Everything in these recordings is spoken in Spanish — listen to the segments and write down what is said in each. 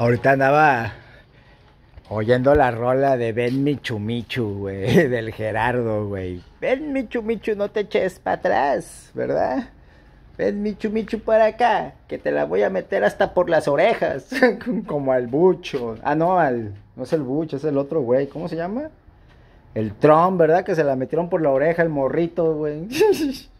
Ahorita andaba oyendo la rola de Ben Michu, güey, del Gerardo, güey. Ven Michu, no te eches para atrás, ¿verdad? Ven Michu para acá, que te la voy a meter hasta por las orejas, como al bucho. Ah, no, al no es el bucho, es el otro güey, ¿cómo se llama? El Tron, ¿verdad? Que se la metieron por la oreja el morrito, güey.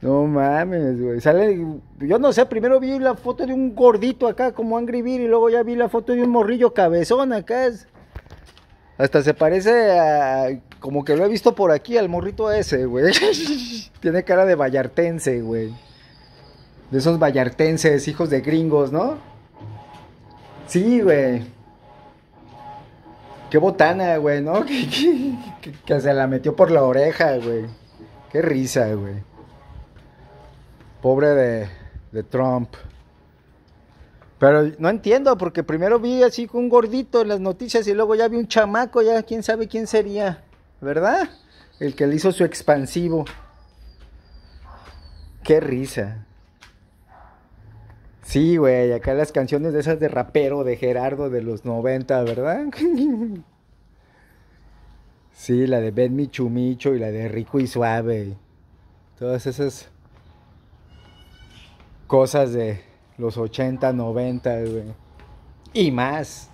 No mames, güey. Sale, yo no sé, primero vi la foto de un gordito acá como Angry Bear y luego ya vi la foto de un morrillo cabezón acá. hasta se parece a, como que lo he visto por aquí, al morrito ese, güey. Tiene cara de vallartense, güey. De esos vallartenses, hijos de gringos, ¿no? Sí, güey. Qué botana, güey, ¿no? que se la metió por la oreja, güey. Qué risa, güey. Pobre de, Trump. Pero no entiendo, porque primero vi así un gordito en las noticias y luego ya vi un chamaco, ya quién sabe quién sería, ¿verdad? El que le hizo su expansivo. Qué risa. Sí, güey, acá las canciones de esas de rapero de Gerardo de los 90, ¿verdad? sí, la de Ben Michumicho y la de Rico y Suave. Todas esas cosas de los 80, 90, Y más.